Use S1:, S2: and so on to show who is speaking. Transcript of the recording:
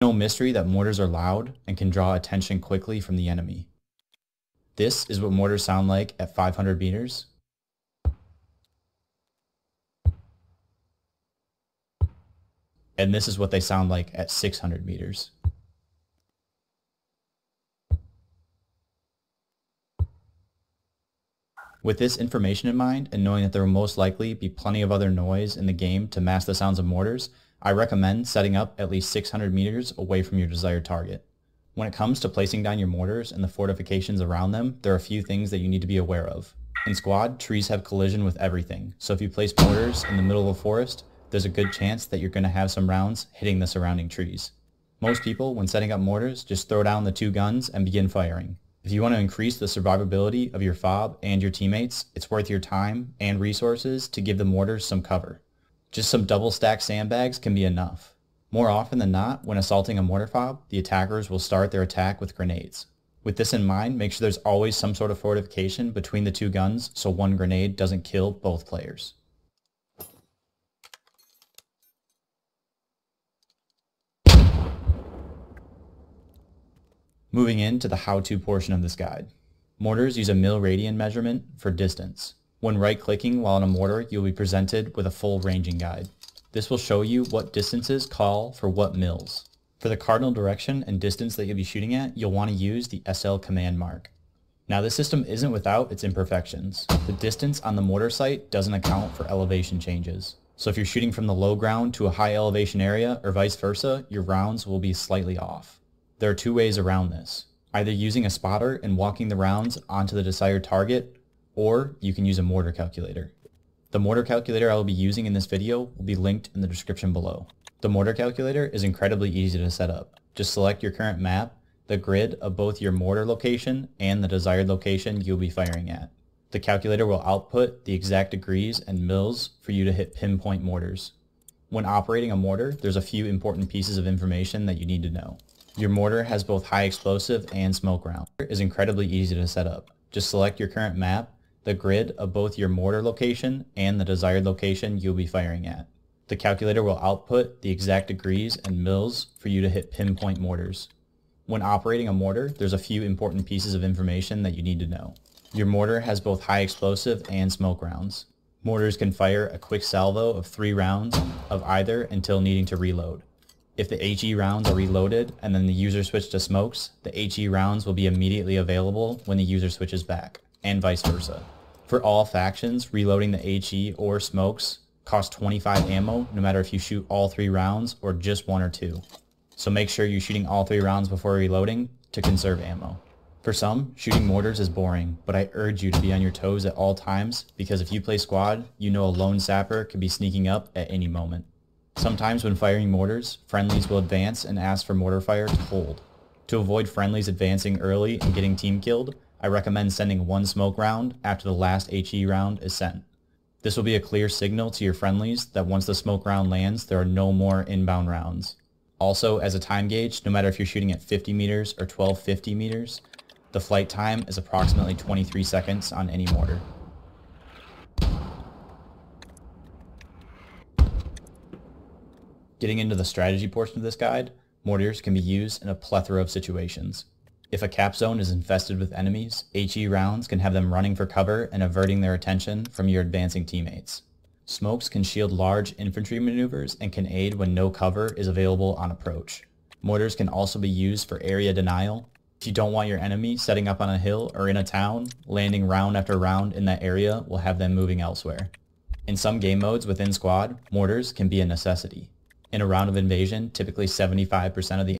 S1: no mystery that mortars are loud and can draw attention quickly from the enemy. This is what mortars sound like at 500 meters. And this is what they sound like at 600 meters. With this information in mind, and knowing that there will most likely be plenty of other noise in the game to mask the sounds of mortars, I recommend setting up at least 600 meters away from your desired target. When it comes to placing down your mortars and the fortifications around them, there are a few things that you need to be aware of. In squad, trees have collision with everything, so if you place mortars in the middle of a forest, there's a good chance that you're going to have some rounds hitting the surrounding trees. Most people, when setting up mortars, just throw down the two guns and begin firing. If you want to increase the survivability of your fob and your teammates, it's worth your time and resources to give the mortars some cover. Just some double stack sandbags can be enough. More often than not, when assaulting a mortar fob, the attackers will start their attack with grenades. With this in mind, make sure there's always some sort of fortification between the two guns so one grenade doesn't kill both players. Moving into the how-to portion of this guide. Mortars use a mil radian measurement for distance. When right-clicking while in a mortar, you'll be presented with a full ranging guide. This will show you what distances call for what mills. For the cardinal direction and distance that you'll be shooting at, you'll want to use the SL command mark. Now this system isn't without its imperfections. The distance on the mortar site doesn't account for elevation changes. So if you're shooting from the low ground to a high elevation area or vice versa, your rounds will be slightly off. There are two ways around this. Either using a spotter and walking the rounds onto the desired target or you can use a mortar calculator. The mortar calculator I will be using in this video will be linked in the description below. The mortar calculator is incredibly easy to set up. Just select your current map, the grid of both your mortar location and the desired location you'll be firing at. The calculator will output the exact degrees and mils for you to hit pinpoint mortars. When operating a mortar, there's a few important pieces of information that you need to know. Your mortar has both high explosive and smoke round. It is incredibly easy to set up. Just select your current map, the grid of both your mortar location and the desired location you'll be firing at. The calculator will output the exact degrees and mils for you to hit pinpoint mortars. When operating a mortar, there's a few important pieces of information that you need to know. Your mortar has both high explosive and smoke rounds. Mortars can fire a quick salvo of three rounds of either until needing to reload. If the HE rounds are reloaded and then the user switches to smokes, the HE rounds will be immediately available when the user switches back, and vice versa. For all factions, reloading the HE or smokes costs 25 ammo, no matter if you shoot all three rounds or just one or two. So make sure you're shooting all three rounds before reloading to conserve ammo. For some, shooting mortars is boring, but I urge you to be on your toes at all times because if you play squad, you know a lone sapper could be sneaking up at any moment. Sometimes when firing mortars, friendlies will advance and ask for mortar fire to hold. To avoid friendlies advancing early and getting team killed, I recommend sending one smoke round after the last HE round is sent. This will be a clear signal to your friendlies that once the smoke round lands, there are no more inbound rounds. Also, as a time gauge, no matter if you're shooting at 50 meters or 1250 meters, the flight time is approximately 23 seconds on any mortar. Getting into the strategy portion of this guide, mortars can be used in a plethora of situations. If a cap zone is infested with enemies, HE rounds can have them running for cover and averting their attention from your advancing teammates. Smokes can shield large infantry maneuvers and can aid when no cover is available on approach. Mortars can also be used for area denial. If you don't want your enemy setting up on a hill or in a town, landing round after round in that area will have them moving elsewhere. In some game modes within squad, mortars can be a necessity. In a round of invasion, typically 75% of the